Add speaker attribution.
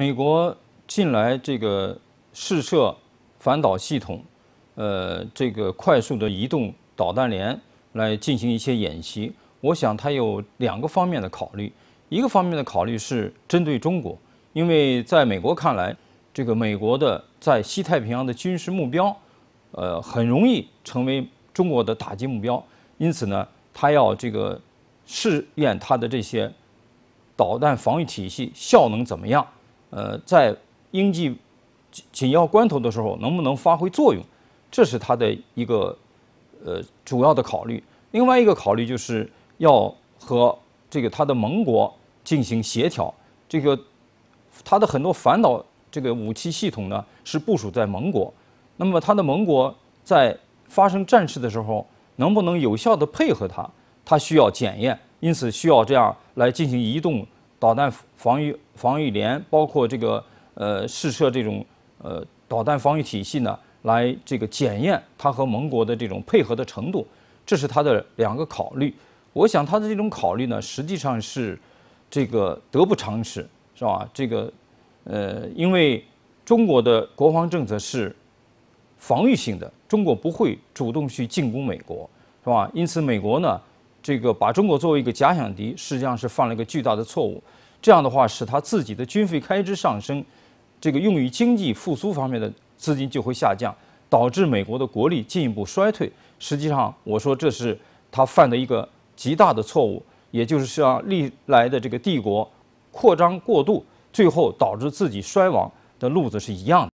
Speaker 1: 美国近来这个试射反导系统，呃，这个快速的移动导弹连来进行一些演习，我想它有两个方面的考虑，一个方面的考虑是针对中国，因为在美国看来，这个美国的在西太平洋的军事目标，呃，很容易成为中国的打击目标，因此呢，它要这个试验它的这些导弹防御体系效能怎么样。呃，在应急紧紧要关头的时候，能不能发挥作用，这是他的一个呃主要的考虑。另外一个考虑就是要和这个他的盟国进行协调。这个他的很多烦恼，这个武器系统呢是部署在盟国。那么他的盟国在发生战事的时候，能不能有效的配合他？他需要检验，因此需要这样来进行移动。导弹防御防御连包括这个呃试射这种呃导弹防御体系呢，来这个检验它和盟国的这种配合的程度，这是它的两个考虑。我想它的这种考虑呢，实际上是这个得不偿失，是吧？这个呃，因为中国的国防政策是防御性的，中国不会主动去进攻美国，是吧？因此，美国呢。这个把中国作为一个假想敌，实际上是犯了一个巨大的错误。这样的话，使他自己的军费开支上升，这个用于经济复苏方面的资金就会下降，导致美国的国力进一步衰退。实际上，我说这是他犯的一个极大的错误，也就是像历来的这个帝国扩张过度，最后导致自己衰亡的路子是一样的。